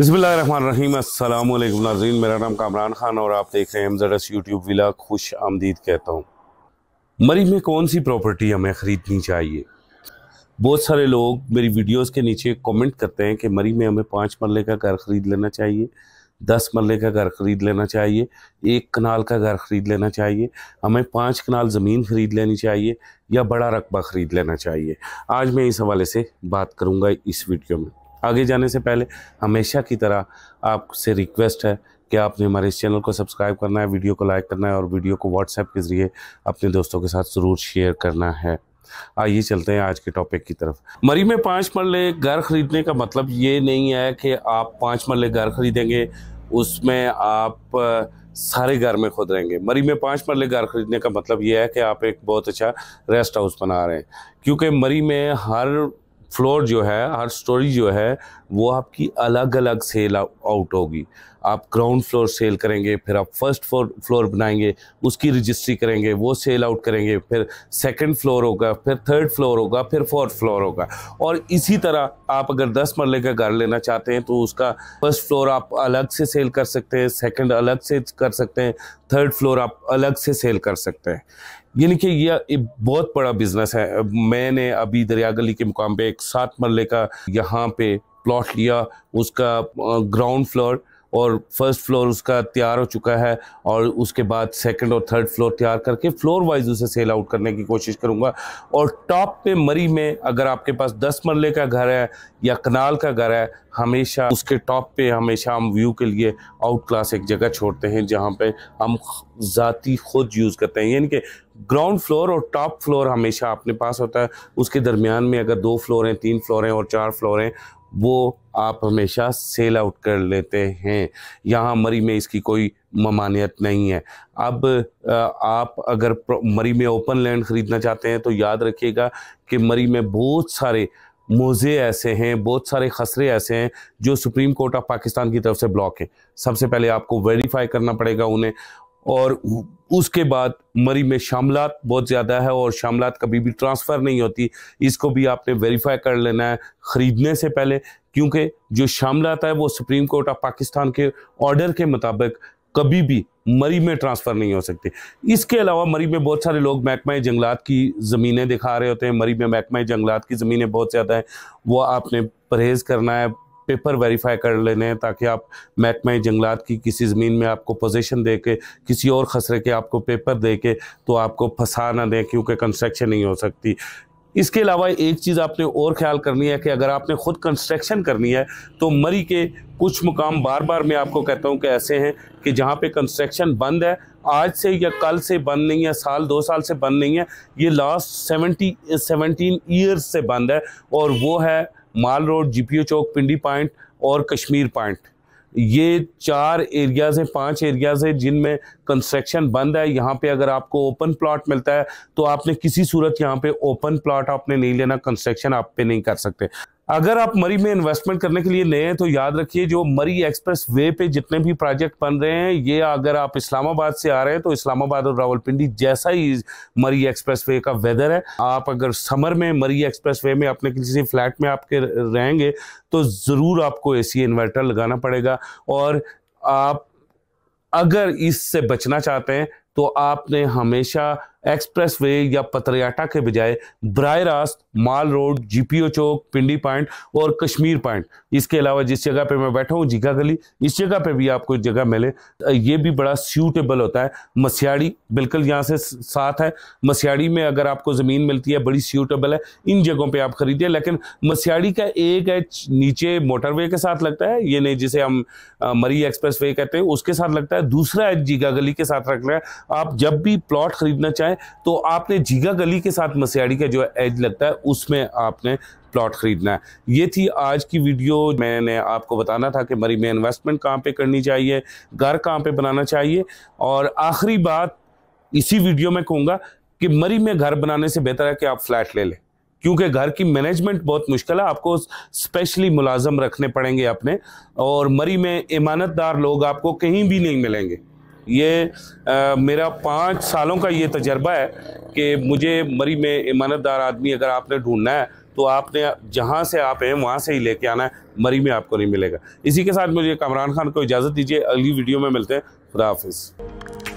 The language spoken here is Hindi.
बिसमीम नाजीन मेरा नाम कामरान खान और आप देख रहे हैं एमजरस यूट्यूब विला खुश आमदीद कहता हूँ मरी में कौन सी प्रॉपर्टी हमें ख़रीदनी चाहिए बहुत सारे लोग मेरी वीडियोस के नीचे कमेंट करते हैं कि मरी में हमें पाँच मरल का घर ख़रीद लेना चाहिए दस मरले का घर ख़रीद लेना चाहिए एक कनाल का घर ख़रीद लेना चाहिए हमें पाँच कनाल ज़मीन ख़रीद लेनी चाहिए या बड़ा रकबा ख़रीद लेना चाहिए आज मैं इस हवाले से बात करूँगा इस वीडियो में आगे जाने से पहले हमेशा की तरह आपसे रिक्वेस्ट है कि आपने हमारे इस चैनल को सब्सक्राइब करना है वीडियो को लाइक करना है और वीडियो को व्हाट्सएप के ज़रिए अपने दोस्तों के साथ ज़रूर शेयर करना है आइए चलते हैं आज के टॉपिक की तरफ मरी में पाँच मरले घर ख़रीदने का मतलब ये नहीं है कि आप पाँच मरले घर ख़रीदेंगे उसमें आप सारे घर में खुद रहेंगे मरी में पाँच मरले घर ख़रीदने का मतलब ये है कि आप एक बहुत अच्छा रेस्ट हाउस बना रहे हैं क्योंकि मरी में हर फ्लोर जो है हर स्टोरी जो है वो आपकी अलग अलग सेल आउट होगी आप ग्राउंड फ्लोर सेल करेंगे फिर आप फर्स्ट फ्लोर फ्लोर बनाएंगे उसकी रजिस्ट्री करेंगे वो सेल आउट करेंगे फिर सेकंड फ्लोर होगा फिर थर्ड फ्लोर होगा फिर फोर्थ फ्लोर होगा और इसी तरह आप अगर दस मरले का घर लेना चाहते हैं तो उसका फर्स्ट फ्लोर आप अलग से सेल कर सकते हैं सेकेंड अलग से कर सकते हैं थर्ड फ्लोर आप अलग से सेल कर सकते हैं यानी कि यह बहुत बड़ा बिजनेस है मैंने अभी दरिया गली के मुकाम पे एक सात मरले का यहाँ पे प्लॉट लिया उसका ग्राउंड फ्लोर और फर्स्ट फ्लोर उसका तैयार हो चुका है और उसके बाद सेकंड और थर्ड फ्लोर तैयार करके फ्लोर वाइज उसे सेल आउट करने की कोशिश करूंगा और टॉप पे मरी में अगर आपके पास दस मरले का घर है या कनाल का घर है हमेशा उसके टॉप पे हमेशा हम व्यू के लिए आउट क्लास एक जगह छोड़ते हैं जहाँ पे हम ज़ाती खुद यूज़ करते हैं यानी कि ग्राउंड फ्लोर और टॉप फ्लोर हमेशा अपने पास होता है उसके दरमियान में अगर दो फ्लोर हैं तीन फ्लोर हैं और चार फ्लोर हैं वो आप हमेशा सेल आउट कर लेते हैं यहाँ मरी में इसकी कोई ममानियत नहीं है अब आप अगर मरी में ओपन लैंड ख़रीदना चाहते हैं तो याद रखिएगा कि मरी में बहुत सारे मोज़े ऐसे हैं बहुत सारे खसरे ऐसे हैं जो सुप्रीम कोर्ट ऑफ पाकिस्तान की तरफ से ब्लॉक हैं सबसे पहले आपको वेरीफाई करना पड़ेगा उन्हें और उसके बाद मरी में शामलात बहुत ज़्यादा है और शामलात कभी भी ट्रांसफ़र नहीं होती इसको भी आपने वेरीफाई कर लेना है ख़रीदने से पहले क्योंकि जो शामलात है वो सुप्रीम कोर्ट ऑफ पाकिस्तान के ऑर्डर के मुताबिक कभी भी मरी में ट्रांसफ़र नहीं हो सकते इसके अलावा मरी में बहुत सारे लोग महकमा जंगलात की ज़मीनें दिखा रहे होते हैं मरी में महकमा जंगलात की ज़मीनें बहुत ज़्यादा हैं वो आपने परहेज़ करना है पेपर वेरीफाई कर लेने हैं ताकि आप महकमे जंगलात की किसी ज़मीन में आपको पोजीशन दे के किसी और खसरे के आपको पेपर दे के तो आपको फंसा ना दें क्योंकि कंस्ट्रक्शन नहीं हो सकती इसके अलावा एक चीज़ आपने और ख्याल करनी है कि अगर आपने ख़ुद कंस्ट्रक्शन करनी है तो मरी के कुछ मुकाम बार बार मैं आपको कहता हूँ कि ऐसे हैं कि जहाँ पे कंस्ट्रक्शन बंद है आज से या कल से बंद नहीं है साल दो साल से बंद नहीं है ये लास्ट सेवेंटी सेवनटीन ईयर्स से बंद है और वो है माल रोड जीपीओ चौक पिंडी पॉइंट और कश्मीर पॉइंट ये चार एरियाज़ हैं पांच एरियाज़ हैं जिनमें कंस्ट्रक्शन बंद है यहाँ पे अगर आपको ओपन प्लॉट मिलता है तो आपने किसी सूरत यहाँ पे ओपन प्लॉट आपने नहीं लेना कंस्ट्रक्शन आप पे नहीं कर सकते अगर आप मरी में इन्वेस्टमेंट करने के लिए हैं तो याद रखिए जो मरी एक्सप्रेस वे पे जितने भी प्रोजेक्ट बन रहे हैं ये अगर आप इस्लामाबाद से आ रहे हैं तो इस्लामाबाद और रावलपिंडी जैसा ही मरी एक्सप्रेस वे का वेदर है आप अगर समर में मरी एक्सप्रेस वे में अपने किसी फ्लैट में आपके रहेंगे तो ज़रूर आपको ए इन्वर्टर लगाना पड़ेगा और आप अगर इससे बचना चाहते हैं तो आपने हमेशा एक्सप्रेसवे या पतरियाटा के बजाय ब्राह रास्त माल रोड जीपीओ चौक पिंडी पॉइंट और कश्मीर पॉइंट इसके अलावा जिस जगह पे मैं बैठा हूँ जीगा गली इस जगह पे भी आपको जगह मिले ये भी बड़ा सूटेबल होता है मसियाड़ी बिल्कुल यहाँ से साथ है मसियाड़ी में अगर आपको ज़मीन मिलती है बड़ी सूटेबल है इन जगहों पर आप खरीदिए लेकिन मसियाड़ी का एक है नीचे मोटरवे के साथ लगता है ये नहीं जिसे हम मरी एक्सप्रेस कहते हैं उसके साथ लगता है दूसरा है जीगा गली के साथ लगता है आप जब भी प्लॉट खरीदना चाहें है तो आपने जीगा गली के साथ मसियाड़ी का जो एज लगता है उसमें आपने प्लॉट खरीदना है ये थी आज की वीडियो मैंने आपको बताना था कि मरी में इन्वेस्टमेंट कहाँ पे करनी चाहिए घर कहाँ पे बनाना चाहिए और आखिरी बात इसी वीडियो में कहूँगा कि मरी में घर बनाने से बेहतर है कि आप फ्लैट ले लें क्योंकि घर की मैनेजमेंट बहुत मुश्किल है आपको स्पेशली मुलाजम रखने पड़ेंगे अपने और मरी में ईमानतदार लोग आपको कहीं भी नहीं मिलेंगे ये आ, मेरा पाँच सालों का ये तजर्बा है कि मुझे मरी में इमानतदार आदमी अगर आपने ढूंढना है तो आपने जहाँ से आप हैं वहाँ से ही लेके आना है मरी में आपको नहीं मिलेगा इसी के साथ मुझे कामरान खान को इजाज़त दीजिए अगली वीडियो में मिलते हैं खुदा हाफिज़